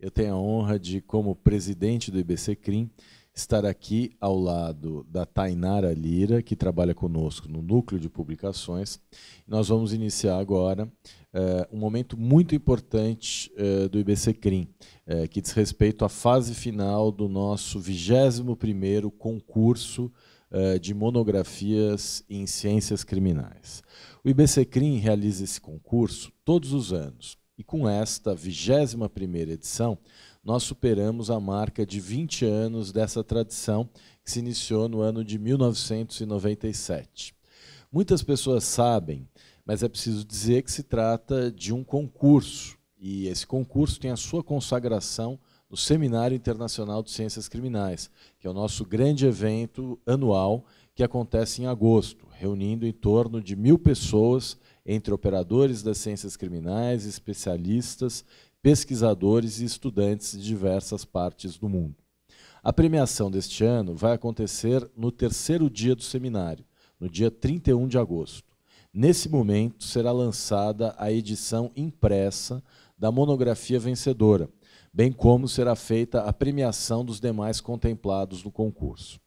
Eu tenho a honra de, como presidente do IBC CRIM, estar aqui ao lado da Tainara Lira, que trabalha conosco no Núcleo de Publicações. Nós vamos iniciar agora uh, um momento muito importante uh, do IBC CRIM, uh, que diz respeito à fase final do nosso 21º concurso de monografias em ciências criminais. O IBC CRIM realiza esse concurso todos os anos. E com esta 21 primeira edição, nós superamos a marca de 20 anos dessa tradição que se iniciou no ano de 1997. Muitas pessoas sabem, mas é preciso dizer que se trata de um concurso, e esse concurso tem a sua consagração no Seminário Internacional de Ciências Criminais, que é o nosso grande evento anual que acontece em agosto, reunindo em torno de mil pessoas entre operadores das ciências criminais, especialistas, pesquisadores e estudantes de diversas partes do mundo. A premiação deste ano vai acontecer no terceiro dia do seminário, no dia 31 de agosto. Nesse momento será lançada a edição impressa da monografia vencedora, bem como será feita a premiação dos demais contemplados no concurso.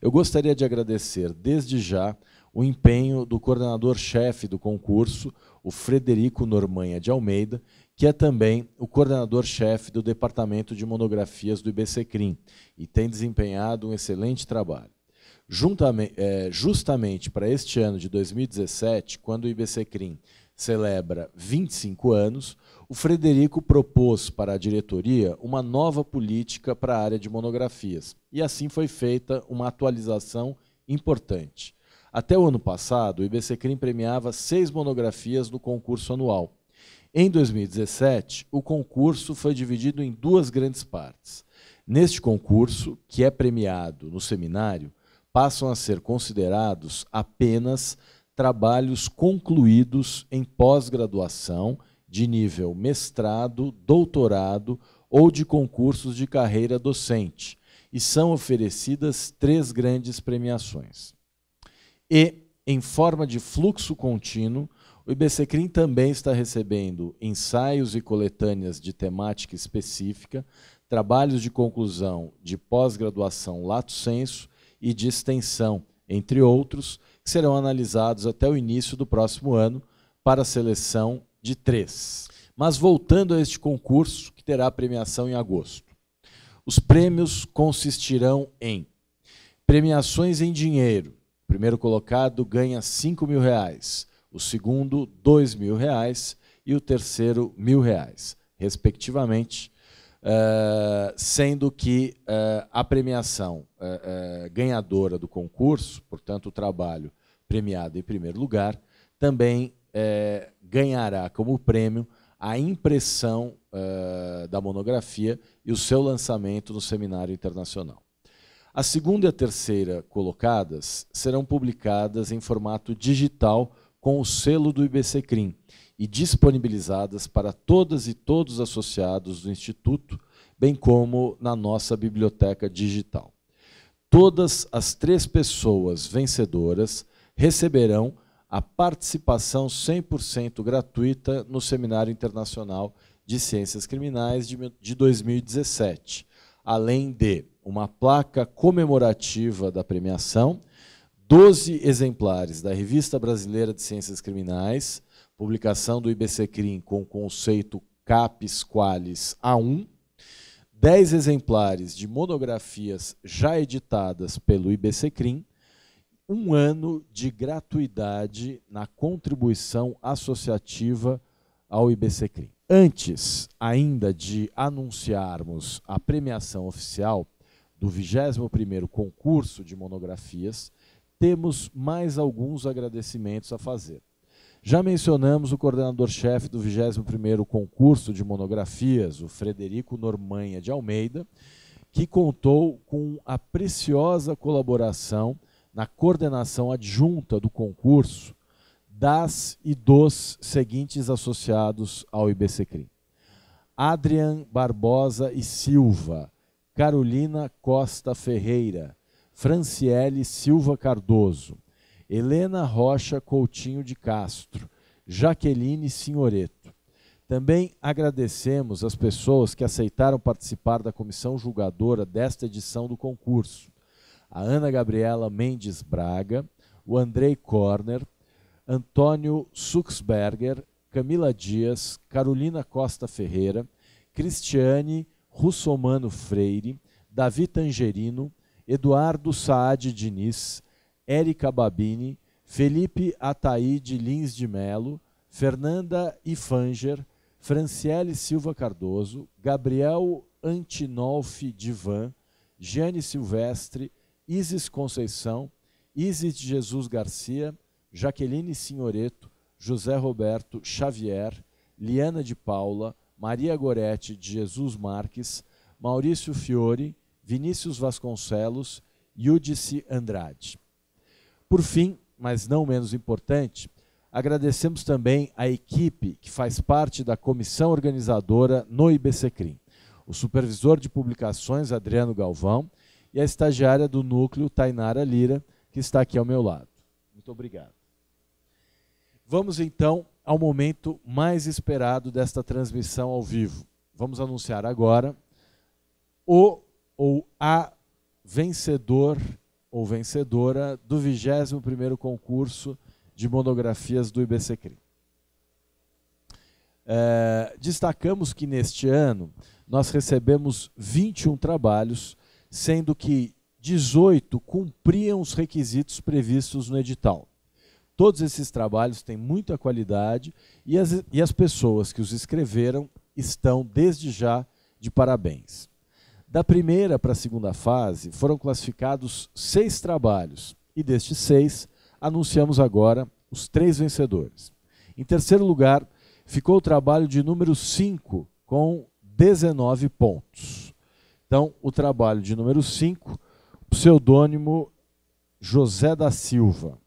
Eu gostaria de agradecer desde já o empenho do coordenador-chefe do concurso, o Frederico Normanha de Almeida, que é também o coordenador-chefe do Departamento de Monografias do IBCCRIM e tem desempenhado um excelente trabalho. Juntamente, é, justamente para este ano de 2017, quando o IBCCRIM celebra 25 anos, o Frederico propôs para a diretoria uma nova política para a área de monografias. E assim foi feita uma atualização importante. Até o ano passado, o IBCCRIM premiava seis monografias no concurso anual. Em 2017, o concurso foi dividido em duas grandes partes. Neste concurso, que é premiado no seminário, passam a ser considerados apenas trabalhos concluídos em pós-graduação de nível mestrado, doutorado ou de concursos de carreira docente, e são oferecidas três grandes premiações. E, em forma de fluxo contínuo, o IBCCRIM também está recebendo ensaios e coletâneas de temática específica, trabalhos de conclusão de pós-graduação lato senso e de extensão, entre outros, que serão analisados até o início do próximo ano para a seleção de três. Mas voltando a este concurso, que terá premiação em agosto. Os prêmios consistirão em premiações em dinheiro primeiro colocado ganha 5 mil reais, o segundo, 2 mil reais e o terceiro, mil reais, respectivamente, uh, sendo que uh, a premiação uh, ganhadora do concurso, portanto, o trabalho premiado em primeiro lugar, também ganhará como prêmio a impressão da monografia e o seu lançamento no seminário internacional. A segunda e a terceira colocadas serão publicadas em formato digital com o selo do IBCCRIM e disponibilizadas para todas e todos associados do Instituto, bem como na nossa biblioteca digital. Todas as três pessoas vencedoras receberão a participação 100% gratuita no Seminário Internacional de Ciências Criminais de 2017, além de uma placa comemorativa da premiação, 12 exemplares da Revista Brasileira de Ciências Criminais, publicação do IBCCrim com o conceito CAPES Qualis A1, 10 exemplares de monografias já editadas pelo IBCCrim, um ano de gratuidade na contribuição associativa ao IBCCrim. Antes ainda de anunciarmos a premiação oficial, do 21º concurso de monografias, temos mais alguns agradecimentos a fazer. Já mencionamos o coordenador-chefe do 21º concurso de monografias, o Frederico Normanha de Almeida, que contou com a preciosa colaboração na coordenação adjunta do concurso das e dos seguintes associados ao IBCCRI. Adrian Barbosa e Silva, Carolina Costa Ferreira, Franciele Silva Cardoso, Helena Rocha Coutinho de Castro, Jaqueline Senhoreto. Também agradecemos as pessoas que aceitaram participar da comissão julgadora desta edição do concurso. A Ana Gabriela Mendes Braga, o Andrei Korner, Antônio Suxberger, Camila Dias, Carolina Costa Ferreira, Cristiane Russomano Freire, Davi Tangerino, Eduardo Saad Diniz, Érica Babini, Felipe Ataíde Lins de Melo, Fernanda Ifanger, Franciele Silva Cardoso, Gabriel Antinolfi Divan, Giane Silvestre, Isis Conceição, Isis de Jesus Garcia, Jaqueline Senhoreto, José Roberto Xavier, Liana de Paula, Maria Goretti de Jesus Marques, Maurício Fiore, Vinícius Vasconcelos e Udice Andrade. Por fim, mas não menos importante, agradecemos também a equipe que faz parte da comissão organizadora no IBCCRIM, o supervisor de publicações Adriano Galvão e a estagiária do núcleo Tainara Lira, que está aqui ao meu lado. Muito obrigado. Vamos então ao momento mais esperado desta transmissão ao vivo. Vamos anunciar agora o ou a vencedor ou vencedora do 21º concurso de monografias do IBCCRI. É, destacamos que neste ano nós recebemos 21 trabalhos, sendo que 18 cumpriam os requisitos previstos no edital. Todos esses trabalhos têm muita qualidade e as, e as pessoas que os escreveram estão, desde já, de parabéns. Da primeira para a segunda fase foram classificados seis trabalhos e destes seis anunciamos agora os três vencedores. Em terceiro lugar ficou o trabalho de número 5 com 19 pontos. Então, o trabalho de número 5, pseudônimo José da Silva.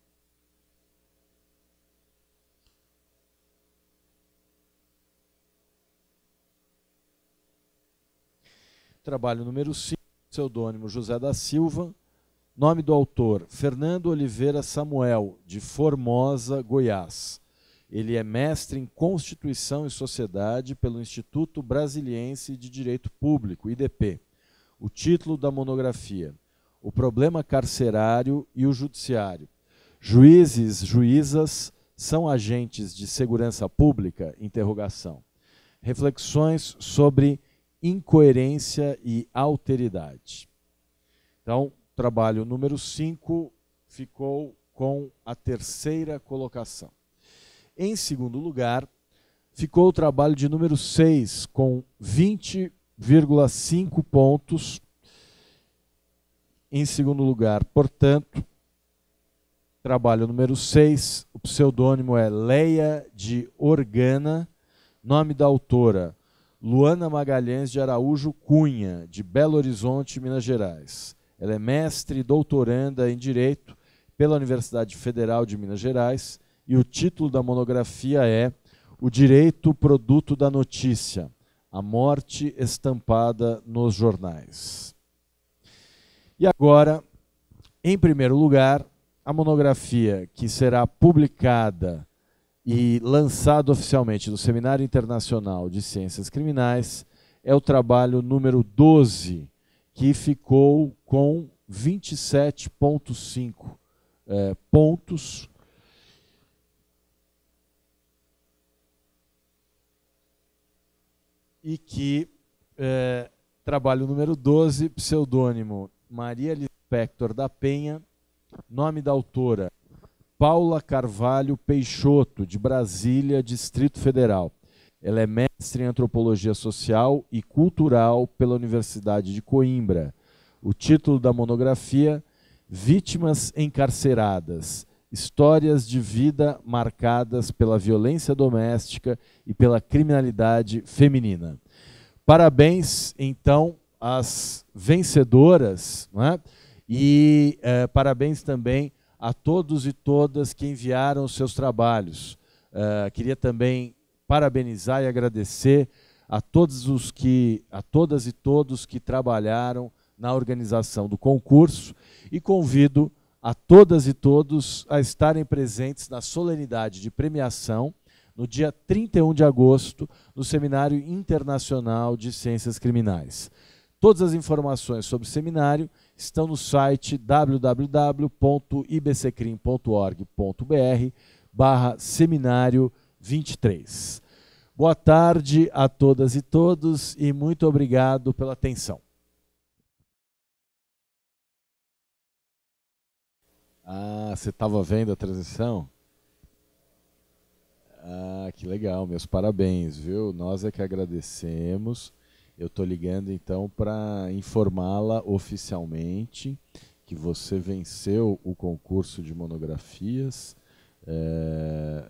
Trabalho número 5, pseudônimo José da Silva. Nome do autor: Fernando Oliveira Samuel, de Formosa, Goiás. Ele é mestre em Constituição e Sociedade pelo Instituto Brasiliense de Direito Público, IDP. O título da monografia: O problema carcerário e o judiciário. Juízes, juízas são agentes de segurança pública? Interrogação. Reflexões sobre incoerência e alteridade. Então, trabalho número 5 ficou com a terceira colocação. Em segundo lugar, ficou o trabalho de número 6 com 20,5 pontos. Em segundo lugar, portanto, trabalho número 6, o pseudônimo é Leia de Organa, nome da autora Luana Magalhães de Araújo Cunha, de Belo Horizonte, Minas Gerais. Ela é mestre e doutoranda em Direito pela Universidade Federal de Minas Gerais e o título da monografia é O Direito Produto da Notícia: A Morte Estampada nos Jornais. E agora, em primeiro lugar, a monografia que será publicada e lançado oficialmente no Seminário Internacional de Ciências Criminais é o trabalho número 12, que ficou com 27,5 é, pontos. E que é, trabalho número 12, pseudônimo Maria Lispector da Penha, nome da autora Paula Carvalho Peixoto, de Brasília, Distrito Federal. Ela é mestre em antropologia social e cultural pela Universidade de Coimbra. O título da monografia: Vítimas encarceradas. Histórias de vida marcadas pela violência doméstica e pela criminalidade feminina. Parabéns, então, às vencedoras, né? e eh, parabéns também a todos e todas que enviaram os seus trabalhos. Uh, queria também parabenizar e agradecer a todos os que, a todas e todos que trabalharam na organização do concurso e convido a todas e todos a estarem presentes na solenidade de premiação no dia 31 de agosto no Seminário Internacional de Ciências Criminais. Todas as informações sobre o seminário estão no site www.ibccrim.org.br barra seminário 23. Boa tarde a todas e todos e muito obrigado pela atenção. Ah, você estava vendo a transição? Ah, que legal, meus parabéns, viu? Nós é que agradecemos. Eu estou ligando então para informá-la oficialmente que você venceu o concurso de monografias. É,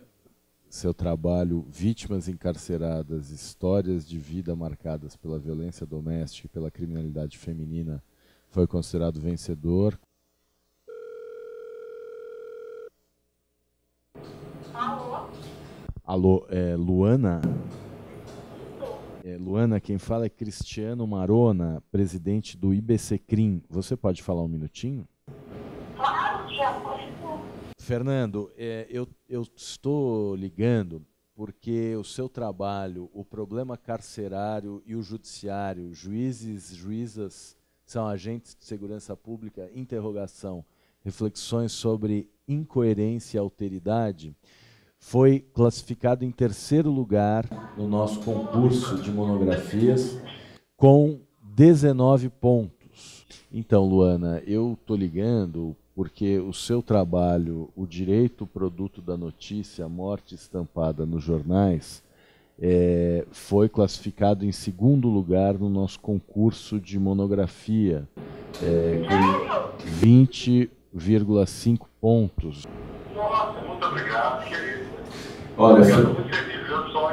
seu trabalho Vítimas Encarceradas, Histórias de Vida Marcadas pela Violência Doméstica e pela Criminalidade Feminina foi considerado vencedor. Alô? Alô, é Luana? É, Luana, quem fala é Cristiano Marona, presidente do IBC CRIM. Você pode falar um minutinho? Claro, já Fernando, é, eu, eu estou ligando porque o seu trabalho, o problema carcerário e o judiciário, juízes, juízas são agentes de segurança pública, interrogação, reflexões sobre incoerência e alteridade, foi classificado em terceiro lugar no nosso concurso de monografias com 19 pontos. Então, Luana, eu tô ligando porque o seu trabalho, o direito produto da notícia, a morte estampada nos jornais, é, foi classificado em segundo lugar no nosso concurso de monografia, é, com 20,5 pontos. Nossa, muito obrigado, querido. Olha, eu sou...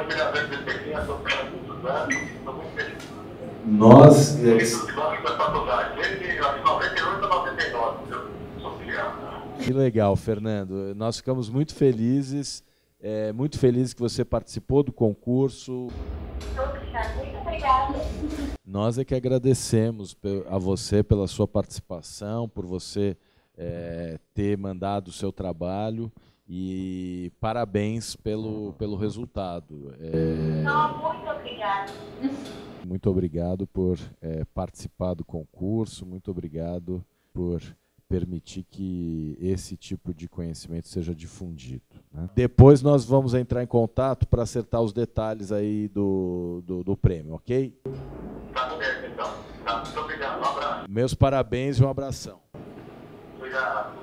Nós. Que legal, Fernando. Nós ficamos muito felizes, é, muito felizes que você participou do concurso. Muito Nós é que agradecemos a você pela sua participação, por você é, ter mandado o seu trabalho. E parabéns pelo, pelo resultado. É... Não, muito obrigado. Muito obrigado por é, participar do concurso, muito obrigado por permitir que esse tipo de conhecimento seja difundido. Né? Depois nós vamos entrar em contato para acertar os detalhes aí do, do, do prêmio, ok? Tá certo, então. Tá, muito obrigado. Um abraço. Meus parabéns e um abração. Obrigado.